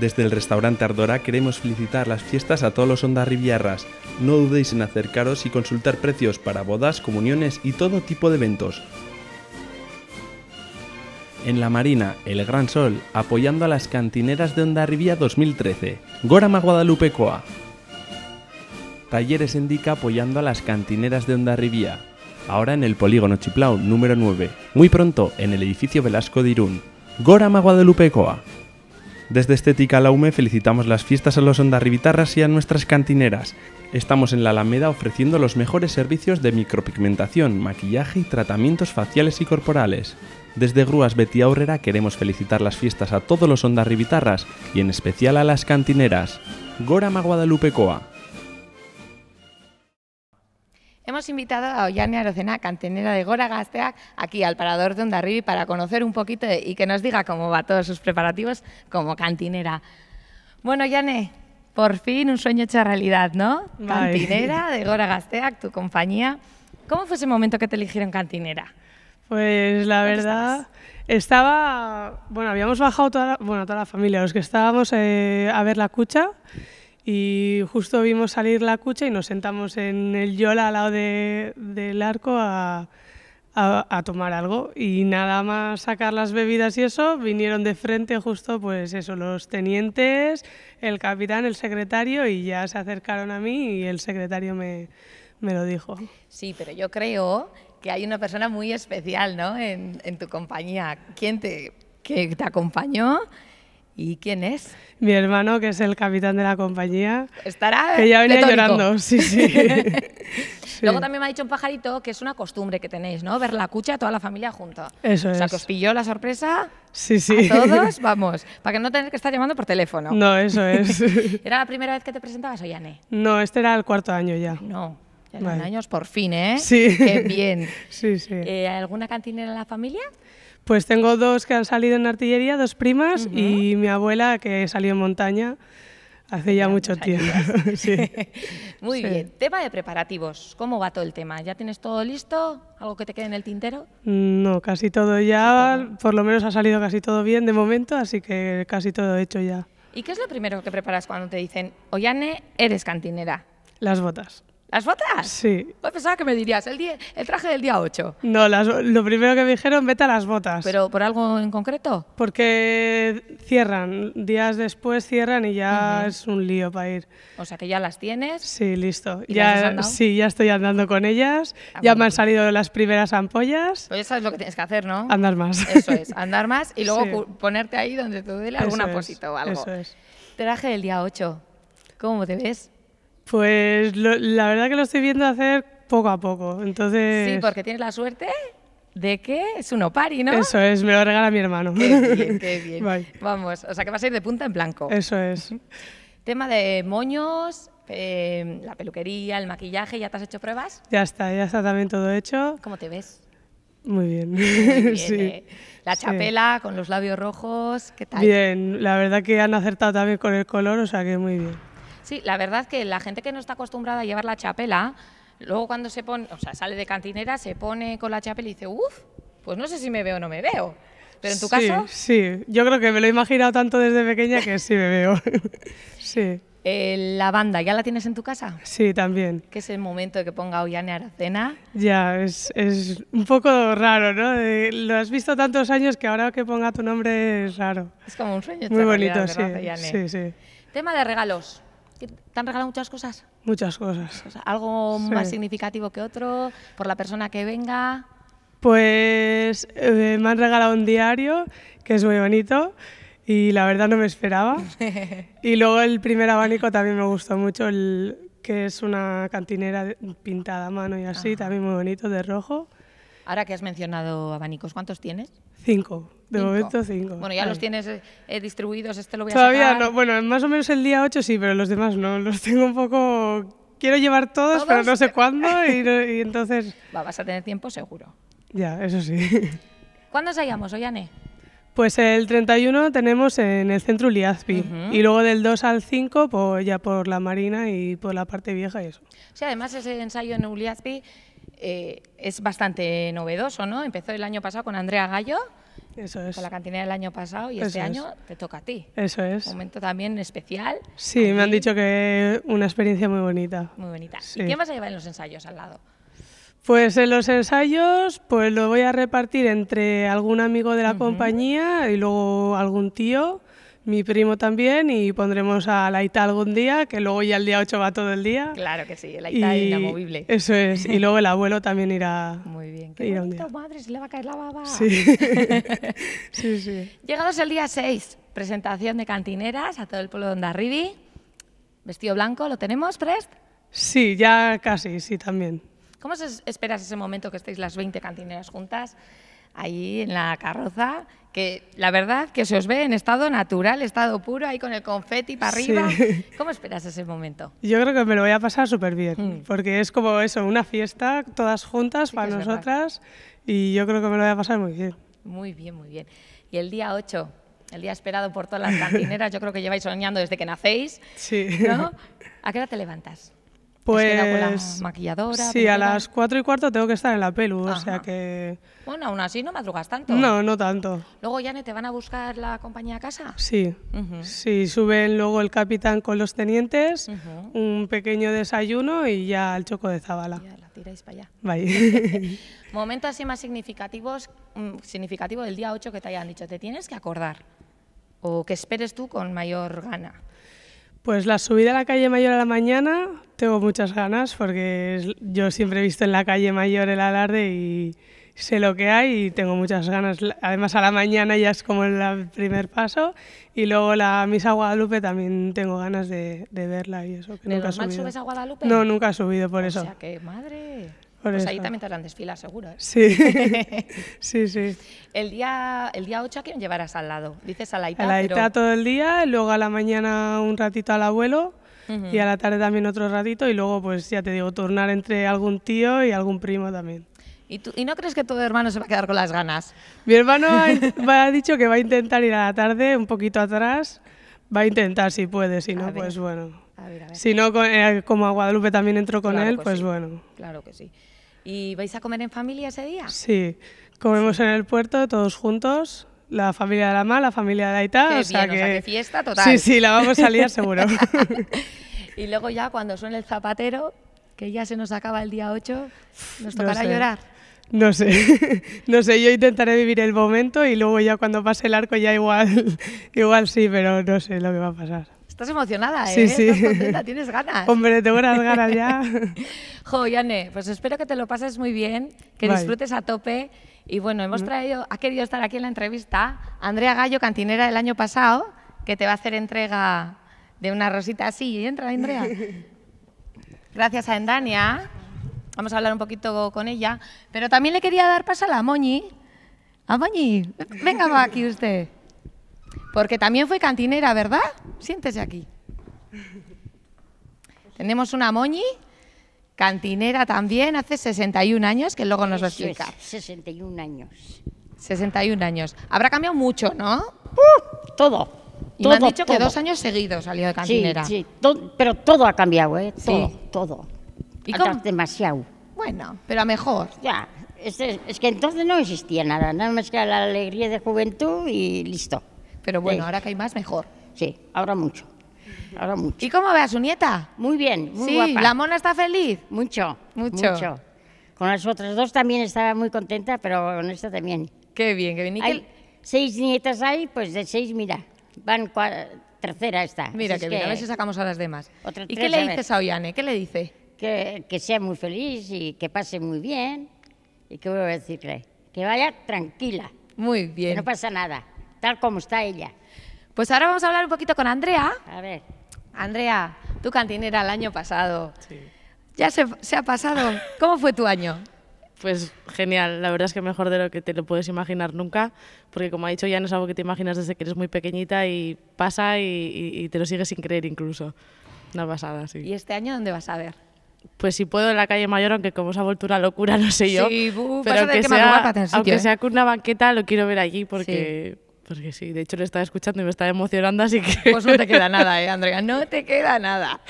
Desde el restaurante Ardora queremos felicitar las fiestas a todos los Rivierras. No dudéis en acercaros y consultar precios para bodas, comuniones y todo tipo de eventos. En la Marina, El Gran Sol, apoyando a las cantineras de Ondarribía 2013. Gorama Coa. Talleres Indica apoyando a las cantineras de Ondarribía. Ahora en el Polígono Chiplau número 9. Muy pronto en el edificio Velasco de Irún. Gorama Coa. Desde Estética Laume felicitamos las fiestas a los ondarribitarras y a nuestras cantineras. Estamos en la Alameda ofreciendo los mejores servicios de micropigmentación, maquillaje y tratamientos faciales y corporales. Desde Grúas Betty Aurrera queremos felicitar las fiestas a todos los ondarribitarras y en especial a las cantineras. Gorama Guadalupe Coa, Hemos invitado a Ollane Arocena, cantinera de Gora Gasteac, aquí al Parador de Onda para conocer un poquito y que nos diga cómo va todos sus preparativos como cantinera. Bueno, Ollane, por fin un sueño hecho realidad, ¿no? Cantinera de Gora Gasteac, tu compañía. ¿Cómo fue ese momento que te eligieron cantinera? Pues la verdad, estaba, bueno, habíamos bajado toda la, bueno, toda la familia, los que estábamos eh, a ver la cucha y justo vimos salir la cucha y nos sentamos en el yola al lado del arco a, tomar algo y nada más sacar las bebidas y eso vinieron de frente justo pues eso los tenientes el capitán el secretario y ya se acercaron a mí y el secretario me, lo dijo sí pero yo creo que hay una persona muy especial ¿no? en, tu compañía quién te que te acompañó ¿Y quién es? Mi hermano, que es el capitán de la compañía. Estará. Que ya venía llorando, sí, sí. Luego también me ha dicho un pajarito que es una costumbre que tenéis, ¿no? Ver la cucha a toda la familia junto. Eso es. O sea, que os pilló la sorpresa. Sí, sí. todos, vamos. Para que no tener que estar llamando por teléfono. No, eso es. ¿Era la primera vez que te presentabas o ya, No, este era el cuarto año ya. No. Ya eran años por fin, ¿eh? Sí. Qué bien. Sí, sí. Eh, ¿Alguna cantinera en la familia? Pues tengo dos que han salido en artillería, dos primas y mi abuela que salió en montaña hace ya, mucho tiempo. Muy bien, tema de preparativos, ¿cómo va todo el tema? ¿Ya tienes todo listo? ¿Algo que te quede en el tintero? No, casi todo ya, por lo menos ha salido casi todo bien de momento, así que casi todo hecho ya. ¿Y qué es lo primero que preparas cuando te dicen, Oyane, eres cantinera? Las botas. ¿Las botas? Sí. Pues pensaba que me dirías el, día, el traje del día 8. No, las, lo primero que me dijeron, vete a las botas. ¿Pero por algo en concreto? Porque cierran, días después cierran y ya es un lío para ir. O sea que ya las tienes. Sí, listo. ya, sí, ya estoy andando con ellas. Ah, ya me han salido las primeras ampollas. Pues ya sabes lo que tienes que hacer, ¿no? Andar más. Eso es, andar más y luego ponerte ahí donde te duele algún apósito o algo. Eso es. Traje del día 8. ¿Cómo te ves? Pues la verdad que lo estoy viendo hacer poco a poco. Entonces... Sí, porque tienes la suerte de que es un opari, ¿no? Eso es, me lo regala mi hermano. Qué bien, qué bien. Vamos, o sea que vas a ir de punta en blanco. Eso es. Tema de moños, eh, la peluquería, el maquillaje, ¿ya te has hecho pruebas? Ya está, ya está también todo hecho. ¿Cómo te ves? Muy bien. Eh. La chapela con los labios rojos, ¿qué tal? Bien, la verdad que han acertado también con el color, o sea que muy bien. Sí, la verdad que la gente que no está acostumbrada a llevar la chapela, luego cuando se pone, o sea, sale de cantinera, se pone con la chapela y dice, uff, pues no sé si me veo o no me veo. Pero en tu caso. Sí, sí, yo creo que me lo he imaginado tanto desde pequeña que sí me veo. sí. Eh, la banda, ¿ya la tienes en tu casa? Sí, también. Que es el momento de que ponga Ollane Aracena. Ya, es, es un poco raro, ¿no? lo has visto tantos años que ahora que ponga tu nombre es raro. Es como un sueño. Muy bonito, sí, sí, sí. Tema de regalos. ¿Te han regalado muchas cosas? Muchas cosas. ¿Algo más significativo que otro? ¿Por la persona que venga? Pues eh, me han regalado un diario, que es muy bonito, y la verdad no me esperaba. y luego el primer abanico también me gustó mucho, el, que es una cantinera pintada a mano y así, también muy bonito, de rojo. Ahora que has mencionado abanicos, ¿cuántos tienes? Cinco, de momento cinco. Bueno, ya los tienes eh, eh, distribuidos, este lo voy a Todavía sacar. no, bueno, más o menos el día 8 sí, pero los demás no, los tengo un poco... Quiero llevar todos, pero no sé cuándo y, entonces... Va, vas a tener tiempo seguro. Ya, eso sí. ¿Cuándo hoy, Oyané? Pues el 31 tenemos en el centro Uliazpi y luego del 2 al 5 pues ya por la Marina y por la parte vieja y eso. Sí, además ese ensayo en Uliazpi eh, es bastante novedoso, ¿no? Empezó el año pasado con Andrea Gallo. Eso es. Con la cantina del año pasado y este año te toca a ti. Eso es. Un momento también especial. Sí, me han dicho que una experiencia muy bonita. Muy bonita. ¿Y quién vas a llevar en los ensayos al lado? Pues en los ensayos, pues lo voy a repartir entre algún amigo de la compañía y luego algún tío mi primo también y pondremos a la algún día, que luego ya el día 8 va todo el día. Claro que sí, la Ita inamovible. Eso es, y luego el abuelo también irá. Muy bien, qué bonito, madre, se le va a caer la baba. Sí. sí, Llegados el día 6, presentación de cantineras a todo el pueblo de Ondarribi. Vestido blanco, ¿lo tenemos, Prest? Sí, ya casi, sí, también. ¿Cómo esperas ese momento que estéis las 20 cantineras juntas? ahí en la carroza, que la verdad que se os ve en estado natural, estado puro, ahí con el confeti para arriba. ¿Cómo esperas ese momento? Yo creo que me lo voy a pasar súper bien, mm. porque es como eso, una fiesta, todas juntas para nosotras, y yo creo que me lo voy a pasar muy bien. Muy bien, muy bien. Y el día 8, el día esperado por todas las cantineras, yo creo que lleváis soñando desde que nacéis. Sí. ¿no? ¿A qué hora te levantas? Pues. maquilladora. Sí, a las 4 y cuarto tengo que estar en la pelu, o sea que. Bueno, aún así no madrugas tanto. No, no tanto. Luego, Yane, ¿te van a buscar la compañía a casa? Sí. si suben luego el capitán con los tenientes, un pequeño desayuno y ya el choco de Zabala. Ya la tiráis para allá. Momentos así más significativos, mm, significativo del día 8 que te hayan dicho, te tienes que acordar o que esperes tú con mayor gana. Pues la subida a la calle Mayor a la mañana tengo muchas ganas porque yo siempre he visto en la calle Mayor el alarde y sé lo que hay y tengo muchas ganas. Además a la mañana ya es como el primer paso y luego la misa Guadalupe también tengo ganas de, verla y eso. nunca subes a Guadalupe? No, nunca he subido por eso. O sea, que madre pues ahí también te harán desfilas seguro. ¿eh? Sí. sí, sí. El día, el día 8, ¿a quién llevarás al lado? Dices a la Ita. A la Ita todo el día, luego a la mañana un ratito al abuelo y a la tarde también otro ratito y luego, pues ya te digo, turnar entre algún tío y algún primo también. ¿Y, no crees que tu hermano se va a quedar con las ganas? Mi hermano ha, ha dicho que va a intentar ir a la tarde un poquito atrás. Va a intentar si puede, si no, pues bueno. Si no, eh, como a Guadalupe también entró con él, pues bueno. Claro que sí. ¿Y vais a comer en familia ese día? Sí, comemos en el puerto todos juntos, la familia de la Ma, la familia de Aita. o, sea fiesta total. Sí, sí, la vamos a liar seguro. y luego ya cuando suene el zapatero, que ya se nos acaba el día 8, nos tocará llorar. No sé, no sé, yo intentaré vivir el momento y luego ya cuando pase el arco ya igual, igual sí, pero no sé lo que va a pasar. Estás emocionada, ¿eh? Sí, sí. Estás contenta, tienes ganas. Hombre, tengo unas ganas ya. jo, Yane, pues espero que te lo pases muy bien, que disfrutes a tope. Y bueno, hemos mm. traído, ha querido estar aquí en la entrevista Andrea Gallo, cantinera del año pasado, que te va a hacer entrega de una rosita así. Entra, Andrea. Gracias a Endania. Vamos a hablar un poquito con ella. Pero también le quería dar paso a la Moñi. A Moñi, venga va aquí usted. Porque también fue cantinera, ¿verdad? Siéntese aquí. Tenemos una moñi, cantinera también, hace 61 años, que luego nos va a 61 años. 61 años. Habrá cambiado mucho, ¿no? Uh, todo. Y han dicho que dos años seguidos salió de cantinera. Sí, sí, pero todo ha cambiado, ¿eh? Todo, todo. ¿Y Demasiado. Bueno, pero a mejor. Ya, es, es, que entonces no existía nada, nada más que la alegría de juventud y listo. Pero bueno, ahora que hay más, mejor. Sí, ahora mucho. Ahora mucho. ¿Y cómo ve a su nieta? Muy bien, muy ¿La mona está feliz? Mucho, mucho. Con las otras dos también estaba muy contenta, pero con esta también. Qué bien, qué bien. hay seis nietas ahí, pues de seis, mira, van tercera esta. Mira, qué bien, a ver si sacamos a las demás. Otra, ¿Y qué le a ¿Qué le dice? Que, que, sea muy feliz y que pase muy bien. ¿Y qué voy a decirle? Que vaya tranquila. Muy bien. Que no pasa nada cómo está ella. Pues ahora vamos a hablar un poquito con Andrea. A ver. Andrea, tu cantinera el año pasado. Sí. Ya se, ha pasado. ¿Cómo fue tu año? Pues genial, la verdad es que mejor de lo que te lo puedes imaginar nunca, porque como ha dicho ya no es algo que te imaginas desde que eres muy pequeñita y pasa y, te lo sigues sin creer incluso. Una pasada, sí. ¿Y este año dónde vas a ver? Pues si puedo en la calle mayor, aunque como se ha vuelto una locura, no sé yo. Sí, buh, pero aunque, sea, sitio, aunque sea con una banqueta, lo quiero ver allí porque porque sí, de hecho le estaba escuchando y me estaba emocionando, así que... Pues no te queda nada, ¿eh, Andrea? No te queda nada.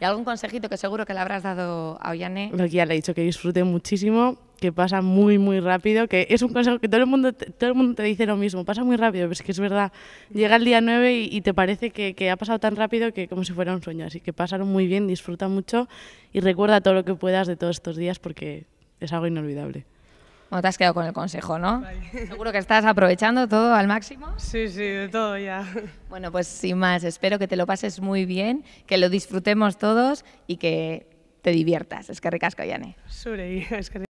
¿Y algún consejito que seguro que le habrás dado a Ollane? Lo ya le he dicho, que disfrute muchísimo, que pasa muy, muy rápido, que es un consejo que todo el mundo, todo el mundo te dice lo mismo, pasa muy rápido, pero es que es verdad. Llega el día 9 y, te parece que, que, ha pasado tan rápido que como si fuera un sueño, así que pasaron muy bien, disfruta mucho y recuerda todo lo que puedas de todos estos días porque es algo inolvidable te has quedado con el consejo, ¿no? Seguro que estás aprovechando todo al máximo. Sí, sí, de todo ya. Bueno, pues sin más, espero que te lo pases muy bien, que lo disfrutemos todos y que te diviertas. Es que ricasco, Yane. Sure, es que